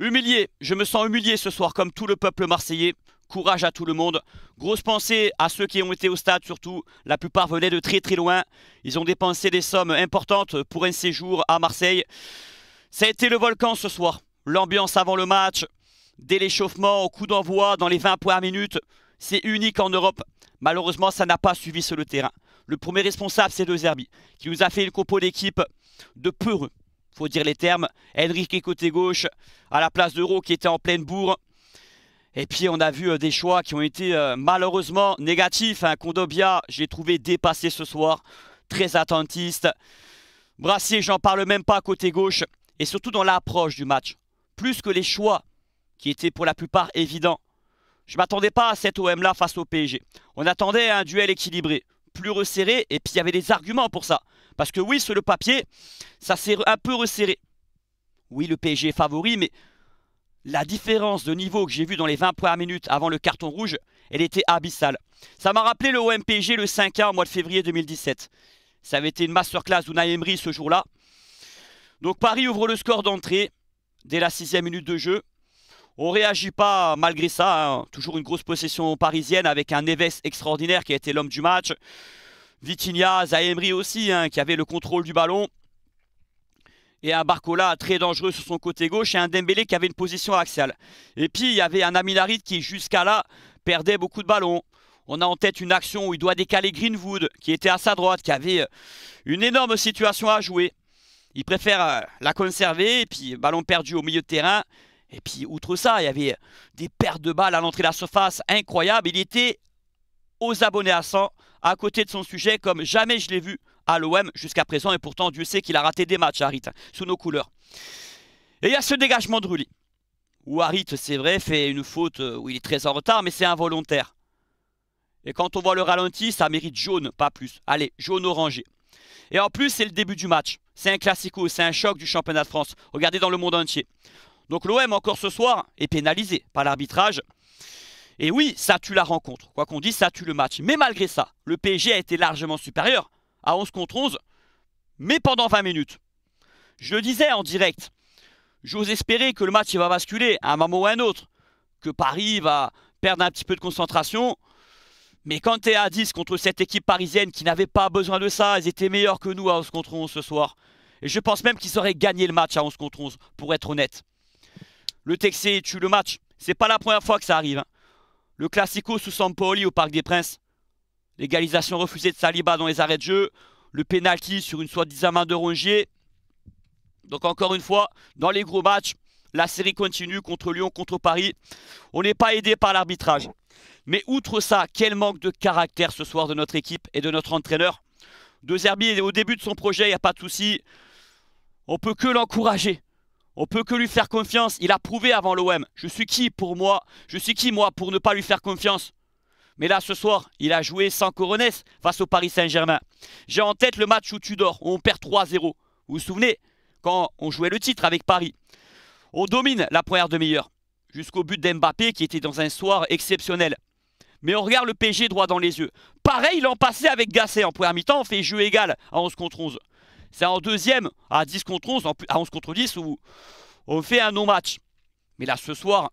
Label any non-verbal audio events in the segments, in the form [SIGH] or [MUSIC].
Humilié, je me sens humilié ce soir comme tout le peuple marseillais. Courage à tout le monde. Grosse pensée à ceux qui ont été au stade surtout. La plupart venaient de très très loin. Ils ont dépensé des sommes importantes pour un séjour à Marseille. Ça a été le volcan ce soir. L'ambiance avant le match, dès l'échauffement, au coup d'envoi, dans les 20 à minutes. C'est unique en Europe. Malheureusement, ça n'a pas suivi sur le terrain. Le premier responsable, c'est De Zerbi, qui nous a fait une compo d'équipe de peureux faut dire les termes. Henrique côté gauche à la place d'Euro qui était en pleine bourre. Et puis on a vu euh, des choix qui ont été euh, malheureusement négatifs. Hein. Condobia, Kondobia, je trouvé dépassé ce soir, très attentiste. Brassier, j'en parle même pas côté gauche. Et surtout dans l'approche du match. Plus que les choix qui étaient pour la plupart évidents. Je m'attendais pas à cet OM-là face au PSG. On attendait un duel équilibré, plus resserré, et puis il y avait des arguments pour ça. Parce que oui, sur le papier, ça s'est un peu resserré. Oui, le PSG est favori, mais la différence de niveau que j'ai vue dans les 20 premières minutes avant le carton rouge, elle était abyssale. Ça m'a rappelé le OMPG le 5 1 au mois de février 2017. Ça avait été une masterclass d'Unai Emery ce jour-là. Donc Paris ouvre le score d'entrée dès la sixième minute de jeu. On ne réagit pas malgré ça. Hein. Toujours une grosse possession parisienne avec un Neves extraordinaire qui a été l'homme du match. Vitinha, Zaemri aussi, hein, qui avait le contrôle du ballon. Et un Barcola très dangereux sur son côté gauche et un Dembélé qui avait une position axiale. Et puis, il y avait un Aminarit qui, jusqu'à là, perdait beaucoup de ballons. On a en tête une action où il doit décaler Greenwood, qui était à sa droite, qui avait euh, une énorme situation à jouer. Il préfère euh, la conserver, et puis ballon perdu au milieu de terrain. Et puis, outre ça, il y avait des pertes de balles à l'entrée de la surface incroyables. Il était aux abonnés à 100 à côté de son sujet comme jamais je l'ai vu à l'OM jusqu'à présent. Et pourtant, Dieu sait qu'il a raté des matchs, Harit, sous nos couleurs. Et il y a ce dégagement de Rulli, où Harit, c'est vrai, fait une faute euh, où il est très en retard, mais c'est involontaire. Et quand on voit le ralenti, ça mérite jaune, pas plus. Allez, jaune-orangé. Et en plus, c'est le début du match. C'est un classico, c'est un choc du championnat de France. Regardez dans le monde entier. Donc l'OM, encore ce soir, est pénalisé par l'arbitrage. Et oui, ça tue la rencontre. Quoi qu'on dise, ça tue le match. Mais malgré ça, le PSG a été largement supérieur à 11 contre 11, mais pendant 20 minutes. Je le disais en direct, j'ose espérer que le match va basculer à un moment ou à un autre, que Paris va perdre un petit peu de concentration. Mais quand tu es à 10 contre cette équipe parisienne qui n'avait pas besoin de ça, ils étaient meilleurs que nous à 11 contre 11 ce soir. Et je pense même qu'ils auraient gagné le match à 11 contre 11, pour être honnête. Le Texé tue le match. C'est pas la première fois que ça arrive. Hein. Le Classico sous Sampoli au Parc des Princes. L'égalisation refusée de Saliba dans les arrêts de jeu. Le pénalty sur une soi-disant main de Rongier. Donc encore une fois, dans les gros matchs, la série continue contre Lyon, contre Paris. On n'est pas aidé par l'arbitrage. Mais outre ça, quel manque de caractère ce soir de notre équipe et de notre entraîneur. De Zerbi au début de son projet, il n'y a pas de souci. On peut que l'encourager. On peut que lui faire confiance. Il a prouvé avant l'OM. Je suis qui pour moi Je suis qui moi pour ne pas lui faire confiance mais là, ce soir, il a joué sans Coronès face au Paris Saint-Germain. J'ai en tête le match où Tudor, où on perd 3-0. Vous vous souvenez Quand on jouait le titre avec Paris. On domine la première demi-heure, jusqu'au but d'Mbappé qui était dans un soir exceptionnel. Mais on regarde le PG droit dans les yeux. Pareil l'an passé avec Gasset en première mi-temps, on fait jeu égal à 11 contre 11. C'est en deuxième, à 10 contre 11, à 11 contre 10, où on fait un non-match. Mais là, ce soir,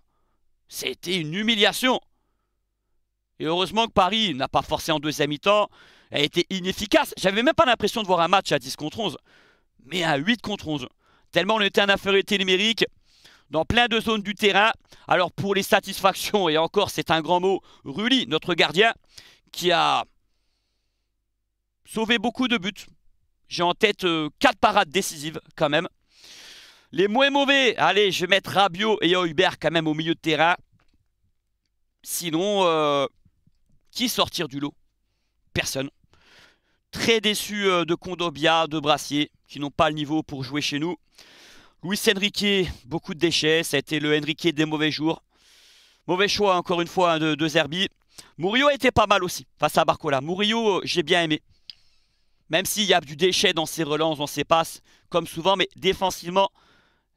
c'était une humiliation. Et heureusement que Paris n'a pas forcé en deuxième mi-temps, a été inefficace. J'avais même pas l'impression de voir un match à 10 contre 11, mais à 8 contre 11. Tellement on était en infériorité numérique, dans plein de zones du terrain. Alors pour les satisfactions, et encore c'est un grand mot, Rulli, notre gardien, qui a sauvé beaucoup de buts. J'ai en tête 4 euh, parades décisives quand même. Les moins mauvais, allez, je vais mettre Rabiot et Hubert quand même au milieu de terrain. Sinon, euh, qui sortir du lot Personne. Très déçu euh, de Condobia, de Brassier, qui n'ont pas le niveau pour jouer chez nous. Luis Enrique, beaucoup de déchets. Ça a été le Enrique des mauvais jours. Mauvais choix, encore une fois, hein, de, de Zerbi. Murillo était pas mal aussi, face à Barcola. Murillo, j'ai bien aimé. Même s'il y a du déchet dans ses relances, dans ses passes, comme souvent, mais défensivement,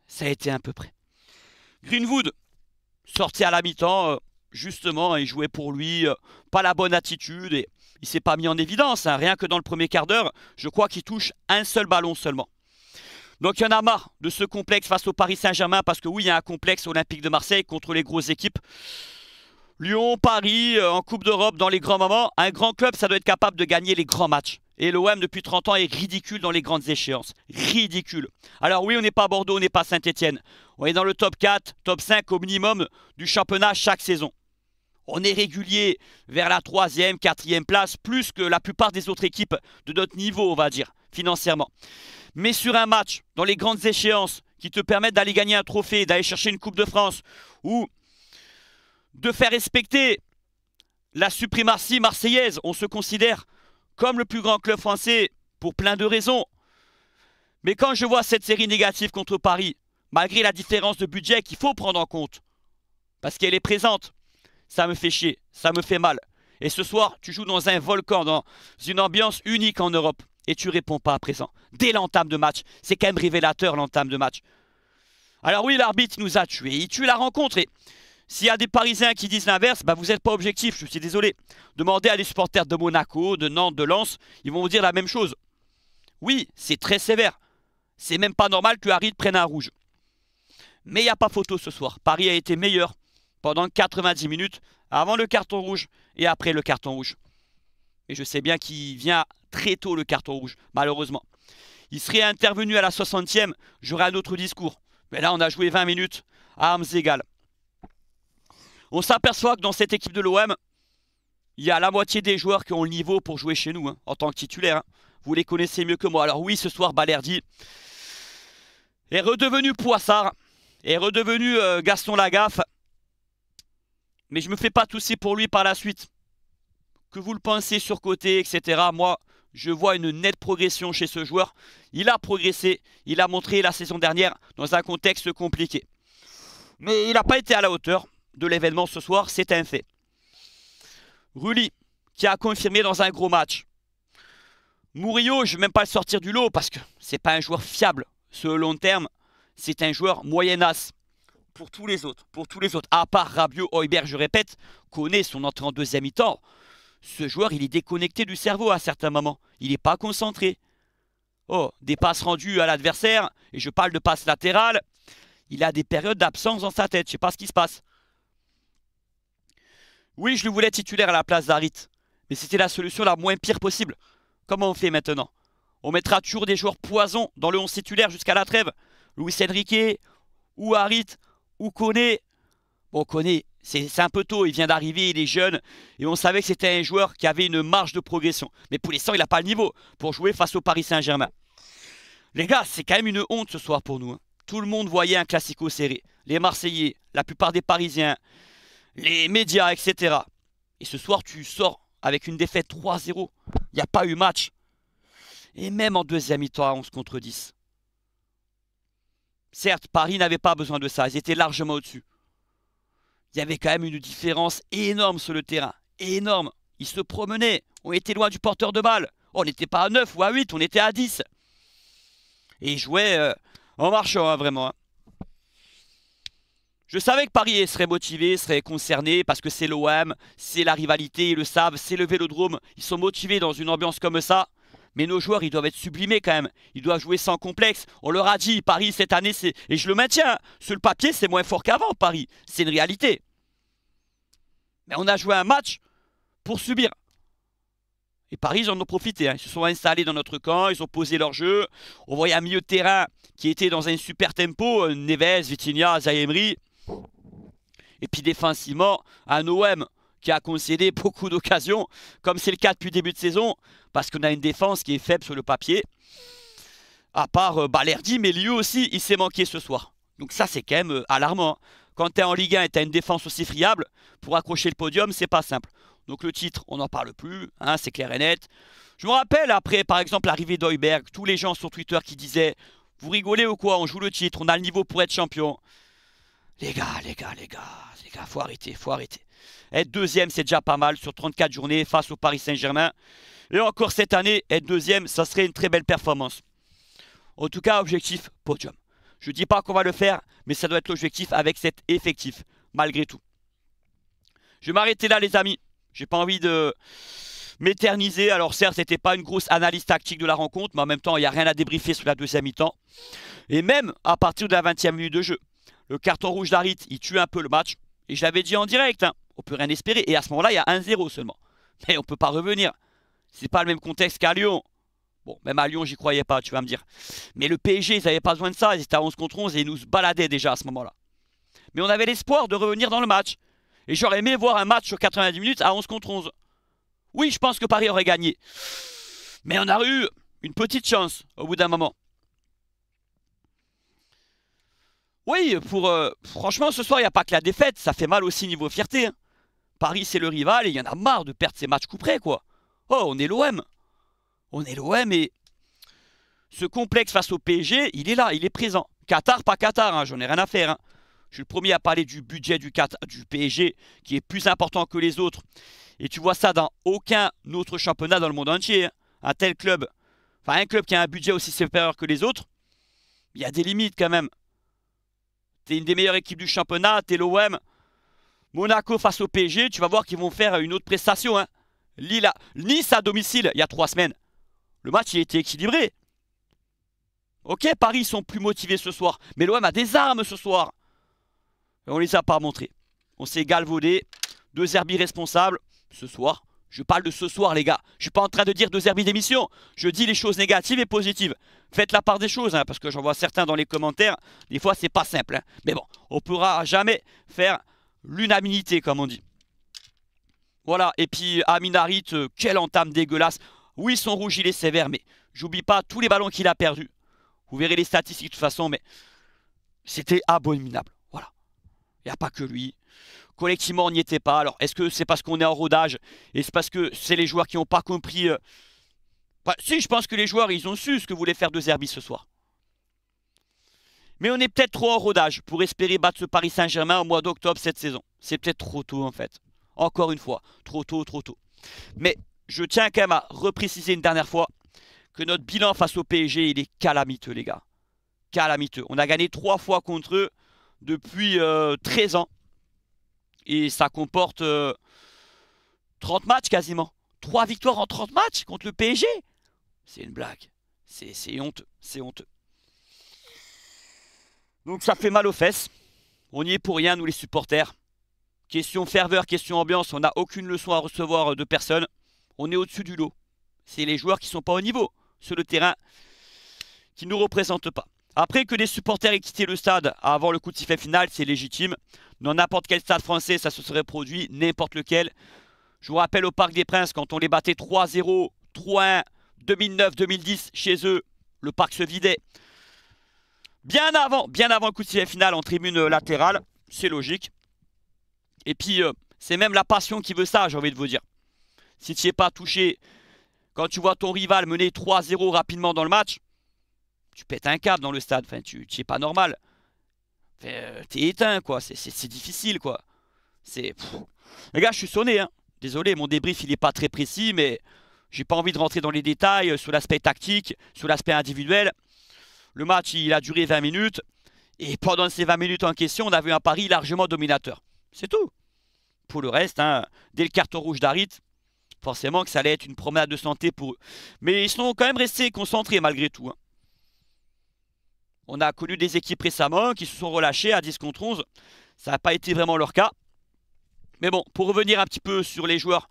ça a été à peu près. Greenwood, sorti à la mi-temps, euh, justement, il jouait pour lui euh, pas la bonne attitude et il s'est pas mis en évidence. Hein. Rien que dans le premier quart d'heure, je crois qu'il touche un seul ballon seulement. Donc il y en a marre de ce complexe face au Paris Saint-Germain parce que oui, il y a un complexe olympique de Marseille contre les grosses équipes. Lyon, Paris, euh, en Coupe d'Europe, dans les grands moments, un grand club, ça doit être capable de gagner les grands matchs. Et l'OM depuis 30 ans est ridicule dans les grandes échéances. Ridicule. Alors oui, on n'est pas à Bordeaux, on n'est pas Saint-Etienne. On est dans le top 4, top 5 au minimum du championnat chaque saison. On est régulier vers la 3 quatrième 4e place, plus que la plupart des autres équipes de notre niveau, on va dire, financièrement. Mais sur un match, dans les grandes échéances, qui te permettent d'aller gagner un trophée, d'aller chercher une Coupe de France, ou de faire respecter la suprématie marseillaise, on se considère comme le plus grand club français, pour plein de raisons. Mais quand je vois cette série négative contre Paris, malgré la différence de budget qu'il faut prendre en compte, parce qu'elle est présente, ça me fait chier, ça me fait mal. Et ce soir, tu joues dans un volcan, dans une ambiance unique en Europe, et tu réponds pas à présent. Dès l'entame de match, c'est quand même révélateur l'entame de match. Alors oui, l'arbitre nous a tués, il tue la rencontre, et s'il y a des Parisiens qui disent l'inverse, bah vous n'êtes pas objectif, je suis désolé. Demandez à des supporters de Monaco, de Nantes, de Lens, ils vont vous dire la même chose. Oui, c'est très sévère. C'est même pas normal que Harry prenne un rouge. Mais il n'y a pas photo ce soir. Paris a été meilleur pendant 90 minutes avant le carton rouge et après le carton rouge. Et je sais bien qu'il vient très tôt le carton rouge, malheureusement. Il serait intervenu à la 60e, j'aurais un autre discours. Mais là, on a joué 20 minutes armes égales. On s'aperçoit que dans cette équipe de l'OM, il y a la moitié des joueurs qui ont le niveau pour jouer chez nous hein, en tant que titulaire. Hein. Vous les connaissez mieux que moi. Alors oui, ce soir, Balerdi est redevenu Poissard, est redevenu euh, Gaston Lagaffe. Mais je me fais pas tousser pour lui par la suite. Que vous le pensez sur côté, etc. Moi, je vois une nette progression chez ce joueur. Il a progressé, il a montré la saison dernière dans un contexte compliqué. Mais il n'a pas été à la hauteur de l'événement ce soir, c'est un fait. Rulli, qui a confirmé dans un gros match. Murillo, je ne vais même pas le sortir du lot parce que c'est pas un joueur fiable sur le long terme. C'est un joueur moyen-as pour tous les autres. Pour tous les autres, à part Rabiot, Hoiberg, je répète, connaît son entrée en deuxième mi-temps. Ce joueur, il est déconnecté du cerveau à certains moments. Il n'est pas concentré. Oh, des passes rendues à l'adversaire, et je parle de passes latérales. Il a des périodes d'absence dans sa tête. Je ne sais pas ce qui se passe. Oui, je lui voulais titulaire à la place d'Arit, mais c'était la solution la moins pire possible. Comment on fait maintenant On mettra toujours des joueurs poison dans le 11 titulaire jusqu'à la trêve. louis Enrique, ou Harit, ou Koné. Bon, Koné, c'est un peu tôt, il vient d'arriver, il est jeune, et on savait que c'était un joueur qui avait une marge de progression. Mais pour l'instant, il n'a pas le niveau pour jouer face au Paris Saint-Germain. Les gars, c'est quand même une honte ce soir pour nous. Hein. Tout le monde voyait un classico serré. Les Marseillais, la plupart des Parisiens, les médias, etc. Et ce soir, tu sors avec une défaite 3-0. Il n'y a pas eu match. Et même en deuxième mi-temps 11 contre 10. Certes, Paris n'avait pas besoin de ça. Ils étaient largement au-dessus. Il y avait quand même une différence énorme sur le terrain. Énorme. Ils se promenaient. On était loin du porteur de balle. On n'était pas à 9 ou à 8, on était à 10. Et ils jouaient euh, en marchant, hein, vraiment. Hein. Je savais que Paris serait motivé, serait concerné parce que c'est l'OM, c'est la rivalité, ils le savent, c'est le Vélodrome. Ils sont motivés dans une ambiance comme ça. Mais nos joueurs, ils doivent être sublimés quand même. Ils doivent jouer sans complexe. On leur a dit, Paris cette année, c'est et je le maintiens. Sur le papier, c'est moins fort qu'avant, Paris. C'est une réalité. Mais on a joué un match pour subir. Et Paris, ils en ont profité. Hein. Ils se sont installés dans notre camp, ils ont posé leur jeu. On voyait un milieu de terrain qui était dans un super tempo. Euh, Neves, Vitinha, Zayemri. Et puis défensivement, un OM qui a concédé [LAUGHS] beaucoup d'occasions, comme c'est le cas depuis début de saison, parce qu'on a une défense qui est faible sur le papier. À part euh, Balerdi, mais lui aussi, il s'est manqué ce soir. Donc ça, c'est quand même euh, alarmant. Hein. Quand tu es en Ligue 1 et tu une défense aussi friable, pour accrocher le podium, c'est pas simple. Donc le titre, on n'en parle plus, hein, c'est clair et net. Je me rappelle après, par exemple, l'arrivée d'Oiberg, tous les gens sur Twitter qui disaient Vous rigolez ou quoi On joue le titre, on a le niveau pour être champion. Les gars, les gars, les gars, les gars, faut arrêter, faut arrêter. Être deuxième, c'est déjà pas mal sur 34 journées face au Paris Saint-Germain. Et encore cette année, être deuxième, ça serait une très belle performance. En tout cas, objectif, podium. Je ne dis pas qu'on va le faire, mais ça doit être l'objectif avec cet effectif, malgré tout. Je vais m'arrêter là, les amis. J'ai pas envie de m'éterniser. Alors certes, c'était pas une grosse analyse tactique de la rencontre, mais en même temps, il n'y a rien à débriefer sur la deuxième mi-temps. Et même à partir de la 20e minute de jeu, le carton rouge d'Arit, il tue un peu le match. Et je l'avais dit en direct, hein. on peut rien espérer. Et à ce moment-là, il y a 1-0 seulement. Mais on peut pas revenir. C'est pas le même contexte qu'à Lyon. Bon, même à Lyon, j'y croyais pas, tu vas me dire. Mais le PSG, ils n'avaient pas besoin de ça. Ils étaient à 11 contre 11 et ils nous baladaient déjà à ce moment-là. Mais on avait l'espoir de revenir dans le match. Et j'aurais aimé voir un match sur 90 minutes à 11 contre 11. Oui, je pense que Paris aurait gagné. Mais on a eu une petite chance au bout d'un moment. Oui, pour euh, franchement, ce soir, il n'y a pas que la défaite. Ça fait mal aussi niveau fierté. Hein. Paris, c'est le rival et il y en a marre de perdre ses matchs coup près, quoi. Oh, on est l'OM. On est l'OM et ce complexe face au PSG, il est là, il est présent. Qatar, pas Qatar, hein, j'en ai rien à faire. Hein. Je suis le premier à parler du budget du, du PSG qui est plus important que les autres. Et tu vois ça dans aucun autre championnat dans le monde entier. Un tel club, enfin un club qui a un budget aussi supérieur que les autres, il y a des limites quand même. T'es une des meilleures équipes du championnat, t'es l'OM. Monaco face au PSG, tu vas voir qu'ils vont faire une autre prestation. Hein. Lille Nice à domicile, il y a trois semaines. Le match, il était équilibré. Ok, Paris, sont plus motivés ce soir. Mais l'OM a des armes ce soir. On on les a pas montrées. On s'est galvaudé. Deux herbis responsables. Ce soir, je parle de ce soir, les gars. Je suis pas en train de dire deux herbis d'émission. Je dis les choses négatives et positives faites la part des choses, hein, parce que j'en vois certains dans les commentaires, des fois c'est pas simple. Hein. Mais bon, on ne pourra jamais faire l'unanimité, comme on dit. Voilà, et puis Aminarit, euh, quelle entame dégueulasse. Oui, son rouge, il est sévère, mais j'oublie pas tous les ballons qu'il a perdus. Vous verrez les statistiques de toute façon, mais c'était abominable. Voilà. Il n'y a pas que lui. Collectivement, on n'y était pas. Alors, est-ce que c'est parce qu'on est en rodage Et c'est parce que c'est les joueurs qui n'ont pas compris... Euh, bah, si, je pense que les joueurs, ils ont su ce que voulait faire De Zerbi ce soir. Mais on est peut-être trop en rodage pour espérer battre ce Paris Saint-Germain au mois d'octobre cette saison. C'est peut-être trop tôt en fait. Encore une fois, trop tôt, trop tôt. Mais je tiens quand même à repréciser une dernière fois que notre bilan face au PSG, il est calamiteux les gars. Calamiteux. On a gagné trois fois contre eux depuis 13 euh, ans. Et ça comporte 30 euh, matchs quasiment. Trois victoires en 30 matchs contre le PSG. C'est une blague. C'est honteux. C'est honteux. Donc ça fait mal aux fesses. On n'y est pour rien, nous les supporters. Question ferveur, question ambiance, on n'a aucune leçon à recevoir euh, de personne. On est au-dessus du lot. C'est les joueurs qui sont pas au niveau sur le terrain qui ne nous représentent pas. Après que les supporters aient quitté le stade avant le coup de sifflet final, c'est légitime. Dans n'importe quel stade français, ça se serait produit, n'importe lequel. Je vous rappelle au Parc des Princes, quand on les battait 3-0, 3-1, 2009-2010, chez eux, le parc se vidait. Bien avant, bien avant le coup de sifflet final en tribune latérale, c'est logique. Et puis, euh, c'est même la passion qui veut ça, j'ai envie de vous dire. Si tu n'es es pas touché, quand tu vois ton rival mener 3-0 rapidement dans le match, tu pètes un câble dans le stade. Enfin, tu n'es pas normal. Euh, tu es éteint, quoi. C'est difficile, quoi. C'est... Les gars, je suis sonné, hein. Désolé, mon débrief, il n'est pas très précis, mais... J'ai pas envie de rentrer dans les détails euh, sur l'aspect tactique, sur l'aspect individuel. Le match, il a duré 20 minutes. Et pendant ces 20 minutes en question, on a vu un pari largement dominateur. C'est tout. Pour le reste, hein, dès le carton rouge d'Arit, forcément que ça allait être une promenade de santé pour eux. Mais ils sont quand même restés concentrés malgré tout. Hein. On a connu des équipes récemment qui se sont relâchées à 10 contre 11. Ça n'a pas été vraiment leur cas. Mais bon, pour revenir un petit peu sur les joueurs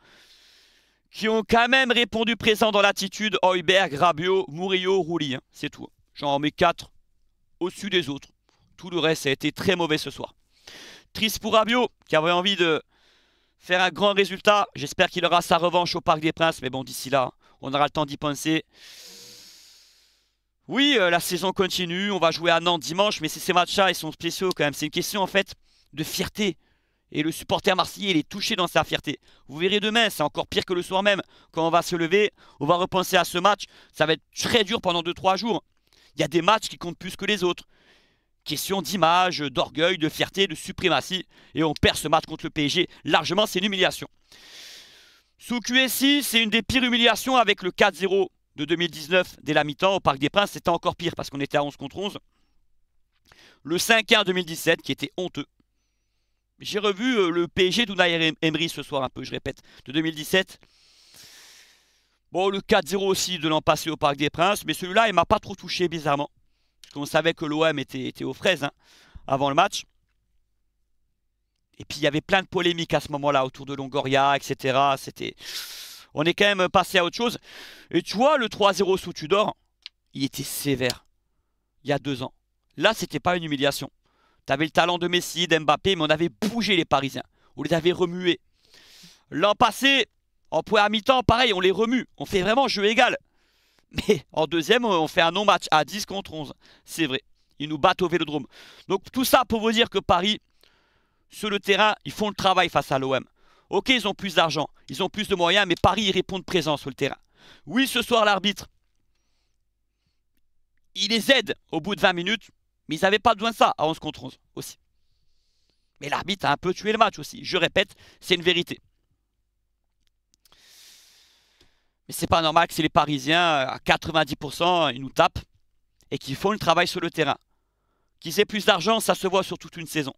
qui ont quand même répondu présent dans l'attitude Heuberg, Rabiot, Murillo, Rouli. Hein, c'est tout. J'en mets 4 au-dessus des autres. Tout le reste a été très mauvais ce soir. Triste pour Rabio, qui avait envie de faire un grand résultat. J'espère qu'il aura sa revanche au Parc des Princes. Mais bon, d'ici là, on aura le temps d'y penser. Oui, euh, la saison continue. On va jouer à Nantes dimanche. Mais ces matchs-là, ils sont spéciaux quand même. C'est une question, en fait, de fierté. Et le supporter marseillais, il est touché dans sa fierté. Vous verrez demain, c'est encore pire que le soir même. Quand on va se lever, on va repenser à ce match. Ça va être très dur pendant 2-3 jours. Il y a des matchs qui comptent plus que les autres. Question d'image, d'orgueil, de fierté, de suprématie. Et on perd ce match contre le PSG. Largement, c'est une humiliation. Sous QSI, c'est une des pires humiliations avec le 4-0 de 2019 dès la mi-temps au Parc des Princes. C'était encore pire parce qu'on était à 11 contre 11. Le 5-1 2017 qui était honteux. J'ai revu euh, le PSG d'Unai Emery ce soir un peu, je répète, de 2017. Bon, le 4-0 aussi de l'an passé au Parc des Princes, mais celui-là, il m'a pas trop touché bizarrement. Parce qu'on savait que l'OM était, était, aux fraises hein, avant le match. Et puis il y avait plein de polémiques à ce moment-là autour de Longoria, etc. C'était, on est quand même passé à autre chose. Et tu vois, le 3-0 sous Tudor, il était sévère. Il y a deux ans. Là, c'était pas une humiliation. T'avais le talent de Messi, d'Mbappé, mais on avait bougé les Parisiens. On les avait remués. L'an passé, en point à mi-temps, pareil, on les remue. On fait vraiment jeu égal. Mais en deuxième, on fait un non-match à 10 contre 11. C'est vrai. Ils nous battent au Vélodrome. Donc tout ça pour vous dire que Paris, sur le terrain, ils font le travail face à l'OM. Ok, ils ont plus d'argent, ils ont plus de moyens, mais Paris, ils répondent présent sur le terrain. Oui, ce soir, l'arbitre, il les aide au bout de 20 minutes. Mais ils n'avaient pas besoin de ça à 11 contre 11 aussi. Mais l'arbitre a un peu tué le match aussi. Je répète, c'est une vérité. Mais c'est pas normal que c'est les Parisiens, à 90%, ils nous tapent et qu'ils font le travail sur le terrain. Qu'ils aient plus d'argent, ça se voit sur toute une saison.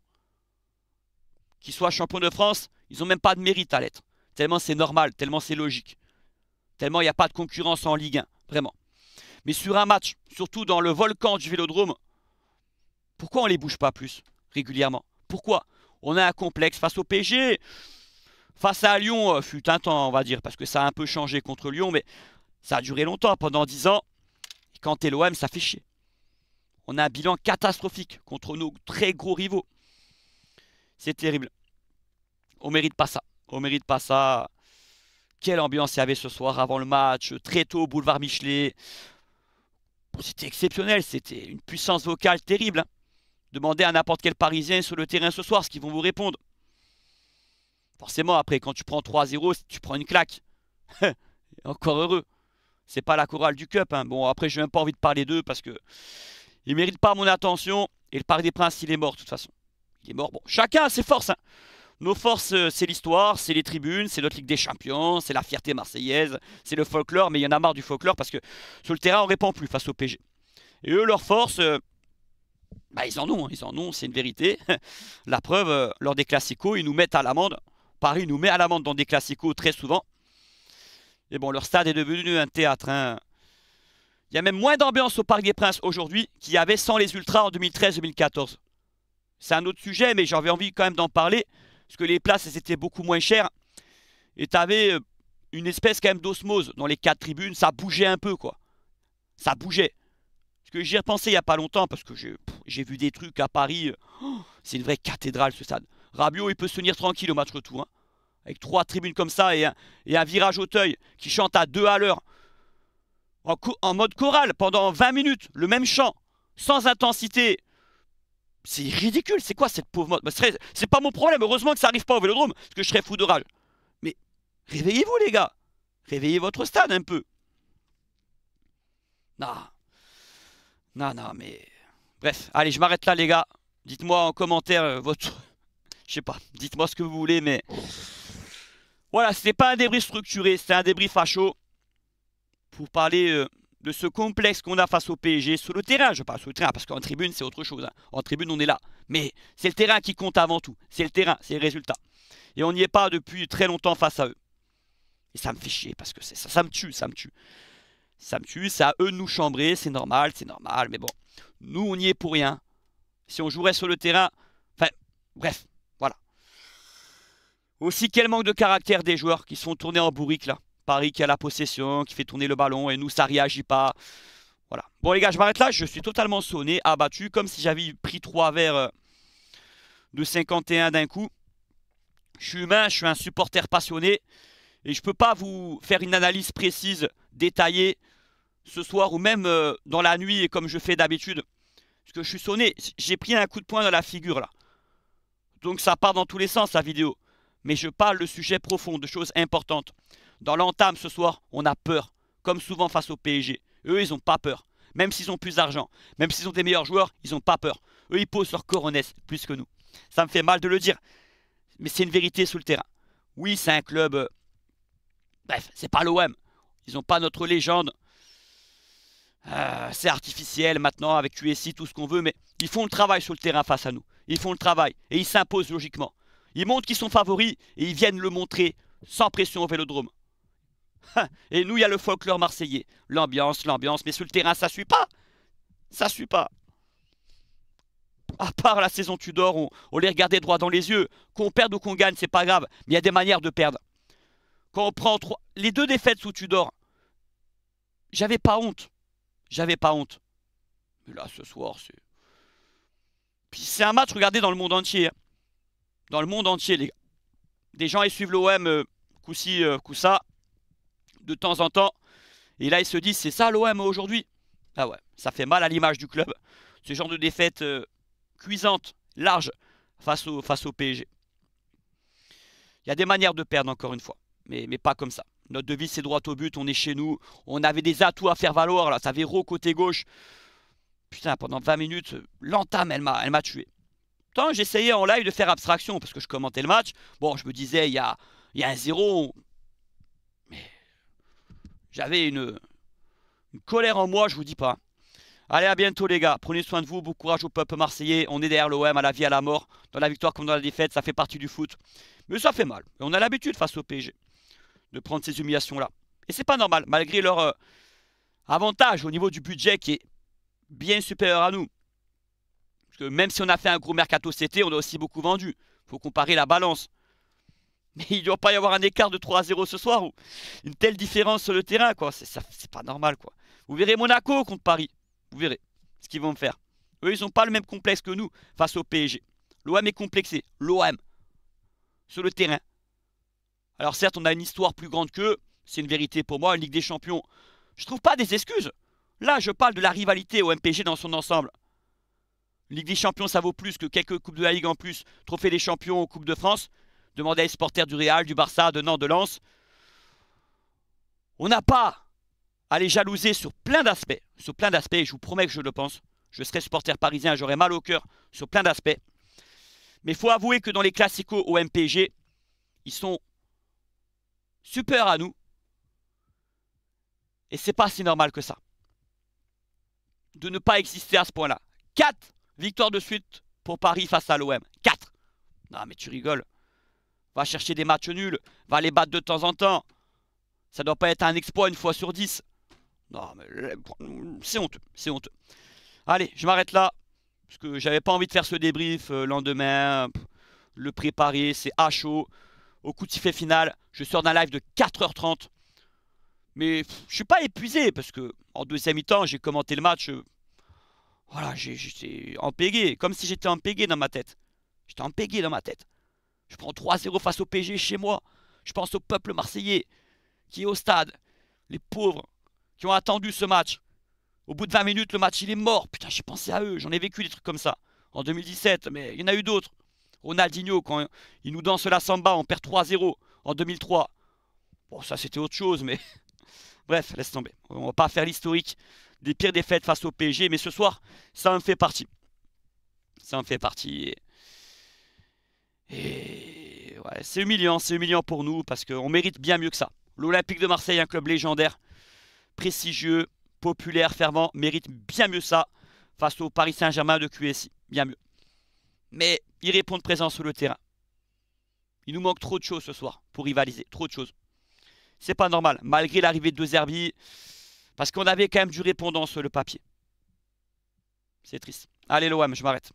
Qu'ils soient champions de France, ils n'ont même pas de mérite à l'être. Tellement c'est normal, tellement c'est logique. Tellement il n'y a pas de concurrence en Ligue 1, vraiment. Mais sur un match, surtout dans le volcan du Vélodrome, pourquoi on ne les bouge pas plus régulièrement Pourquoi On a un complexe face au PSG, face à Lyon, euh, fut un temps on va dire, parce que ça a un peu changé contre Lyon, mais ça a duré longtemps, pendant dix ans. quand t'es l'OM, ça fait chier. On a un bilan catastrophique contre nos très gros rivaux. C'est terrible. On mérite pas ça. On mérite pas ça. Quelle ambiance il y avait ce soir avant le match, très tôt boulevard Michelet. C'était exceptionnel, c'était une puissance vocale terrible. Hein. Demandez à n'importe quel Parisien sur le terrain ce soir ce qu'ils vont vous répondre. Forcément, après, quand tu prends 3-0, tu prends une claque. [LAUGHS] Encore heureux. C'est pas la chorale du Cup. Hein. Bon, après, je n'ai même pas envie de parler d'eux parce que ils méritent pas mon attention. Et le Paris des Princes, il est mort, de toute façon. Il est mort. Bon, chacun a ses forces. Hein. Nos forces, euh, c'est l'histoire, c'est les tribunes, c'est notre Ligue des Champions, c'est la fierté marseillaise, c'est le folklore. Mais il y en a marre du folklore parce que sur le terrain, on répond plus face au PG. Et eux, leur force, euh, bah, ils en ont, hein, ils en ont, c'est une vérité. [LAUGHS] la preuve, euh, lors des classicos, ils nous mettent à l'amende. Paris nous met à l'amende dans des classicos très souvent. Et bon, leur stade est devenu un théâtre. Hein. Il y a même moins d'ambiance au Parc des Princes aujourd'hui qu'il y avait sans les Ultras en 2013-2014. C'est un autre sujet, mais j'avais envie quand même d'en parler, parce que les places, étaient beaucoup moins chères. Et tu avais euh, une espèce quand même d'osmose dans les quatre tribunes, ça bougeait un peu, quoi. Ça bougeait j'y ai repensé il n'y a pas longtemps, parce que j'ai vu des trucs à Paris. Oh, c'est une vraie cathédrale ce stade. Rabiot, il peut se tenir tranquille au match tout. Hein. avec trois tribunes comme ça et un, et un virage Auteuil qui chante à deux à l'heure. En, mode chorale pendant 20 minutes, le même chant, sans intensité. C'est ridicule, c'est quoi cette pauvre mode bah, C'est pas mon problème, heureusement que ça arrive pas au Vélodrome, parce que je serais fou de rage. Mais réveillez-vous les gars, réveillez votre stade un peu. na non, non, mais... Bref, allez, je m'arrête là, les gars. Dites-moi en commentaire euh, votre... Je sais pas, dites-moi ce que vous voulez, mais... Voilà, n'est pas un débris structuré, c'est un débris facho. Pour parler euh, de ce complexe qu'on a face au PSG sur le terrain. Je parle sur le terrain, parce qu'en tribune, c'est autre chose. Hein. En tribune, on est là. Mais c'est le terrain qui compte avant tout. C'est le terrain, c'est le résultat. Et on n'y est pas depuis très longtemps face à eux. Et ça me fait chier, parce que ça, ça me tue, ça me tue. Ça me tue, ça à eux de nous chambrer, c'est normal, c'est normal, mais bon. Nous, on y est pour rien. Si on jouerait sur le terrain... Enfin, bref, voilà. Aussi, quel manque de caractère des joueurs qui sont tournés en bourrique, là. Paris qui a la possession, qui fait tourner le ballon, et nous, ça réagit pas. Voilà. Bon, les gars, je m'arrête là. Je suis totalement sonné, abattu, comme si j'avais pris trois verres euh, de 51 d'un coup. Je suis humain, je suis un supporter passionné. Et je ne peux pas vous faire une analyse précise, détaillée, ce soir ou même euh, dans la nuit, comme je fais d'habitude. Parce que je suis sonné, j'ai pris un coup de poing dans la figure là. Donc ça part dans tous les sens la vidéo. Mais je parle de sujet profond, de choses importantes. Dans l'entame ce soir, on a peur, comme souvent face au PSG. Eux, ils n'ont pas peur. Même s'ils ont plus d'argent, même s'ils ont des meilleurs joueurs, ils n'ont pas peur. Eux, ils posent leur coronesse plus que nous. Ça me fait mal de le dire, mais c'est une vérité sous le terrain. Oui, c'est un club euh, Bref, c'est pas l'OM. Ils ont pas notre légende. Euh, c'est artificiel maintenant avec QSI, tout ce qu'on veut, mais ils font le travail sur le terrain face à nous. Ils font le travail et ils s'imposent logiquement. Ils montrent qu'ils sont favoris et ils viennent le montrer sans pression au vélodrome. [LAUGHS] et nous, il y a le folklore marseillais. L'ambiance, l'ambiance, mais sur le terrain, ça suit pas. Ça suit pas. À part la saison Tudor, on, on les regardait droit dans les yeux. Qu'on perde ou qu'on gagne, c'est pas grave, mais il y a des manières de perdre. Quand on prend les deux défaites sous Tudor, j'avais pas honte. J'avais pas honte. Mais là, ce soir, c'est. Puis c'est un match, regardez, dans le monde entier. Hein. Dans le monde entier, les gars. Des gens, ils suivent l'OM, coup-ci, euh, coup-ça, euh, de temps en temps. Et là, ils se disent, c'est ça l'OM aujourd'hui. Ah ouais, ça fait mal à l'image du club. Ce genre de défaite euh, cuisante, large, face au, face au PSG. Il y a des manières de perdre, encore une fois mais, pas comme ça. Notre devise, c'est droit au but, on est chez nous. On avait des atouts à faire valoir, là. au côté gauche. Putain, pendant 20 minutes, l'entame, elle m'a, elle m'a tué. Tant j'essayais en live de faire abstraction, parce que je commentais le match. Bon, je me disais, il y a, y a un zéro. Mais j'avais une, colère en moi, je vous dis pas. Allez, à bientôt les gars. Prenez soin de vous. Bon courage au peuple marseillais. On est derrière l'OM à la vie, à la mort. Dans la victoire comme dans la défaite, ça fait partie du foot. Mais ça fait mal. On a l'habitude face au PSG de prendre ces humiliations-là. Et c'est pas normal, malgré leur euh, avantage au niveau du budget qui est bien supérieur à nous. Parce que même si on a fait un gros mercato cet été, on a aussi beaucoup vendu. faut comparer la balance. [LAUGHS] Mais il ne doit pas y avoir un écart de 3 à 0 ce soir ou une telle différence sur le terrain, quoi. C'est pas normal, quoi. Vous verrez Monaco contre Paris. Vous verrez ce qu'ils vont faire. Eux, ils n'ont pas le même complexe que nous face au PSG. L'OM est complexé. L'OM, sur le terrain, alors certes, on a une histoire plus grande qu'eux, c'est une vérité pour moi, une Ligue des Champions. Je trouve pas des excuses. Là, je parle de la rivalité au MPG dans son ensemble. Ligue des Champions, ça vaut plus que quelques Coupes de la Ligue en plus. Trophée des Champions aux Coupes de France. Demandez à les supporters du Real, du Barça, de Nantes, de Lens. On n'a pas à les jalouser sur plein d'aspects. Sur plein d'aspects, je vous promets que je le pense. Je serai supporter parisien, j'aurais mal au cœur sur plein d'aspects. Mais il faut avouer que dans les classiques au MPG, ils sont super à nous. Et c'est pas si normal que ça. De ne pas exister à ce point-là. 4 victoires de suite pour Paris face à l'OM. 4 Non mais tu rigoles. Va chercher des matchs nuls. Va les battre de temps en temps. Ça doit pas être un exploit une fois sur 10. Non mais euh, c'est honteux. C'est honteux. Allez, je m'arrête là. Parce que j'avais pas envie de faire ce débrief euh, le lendemain. Le préparer, c'est à chaud au coup de sifflet final. Je sors d'un live de 4h30. Mais je suis pas épuisé parce que en deuxième mi-temps, j'ai commenté le match. Euh, voilà, j'étais empégué, comme si j'étais empégué dans ma tête. J'étais empégué dans ma tête. Je prends 3-0 face au PG chez moi. Je pense au peuple marseillais qui est au stade. Les pauvres qui ont attendu ce match. Au bout de 20 minutes, le match, il est mort. Putain, j'ai pensé à eux. J'en ai vécu des trucs comme ça en 2017, mais il y en a eu d'autres. Ronaldinho, quand il nous danse la samba, on perd 3-0 en 2003. Bon, ça c'était autre chose, mais [LAUGHS] bref, laisse tomber. On va pas faire l'historique des pires défaites face au PSG, mais ce soir, ça en fait partie. Ça en fait partie. Et, ouais, c'est humiliant, c'est humiliant pour nous parce qu'on mérite bien mieux que ça. L'Olympique de Marseille, un club légendaire, prestigieux, populaire, fervent, mérite bien mieux ça face au Paris Saint-Germain de QSI. Bien mieux. Mais ils répondent présent sur le terrain. Il nous manque trop de choses ce soir pour rivaliser, trop de choses. C'est pas normal, malgré l'arrivée de deux Zerbi, parce qu'on avait quand même du répondant sur le papier. C'est triste. Allez l'OM, je m'arrête.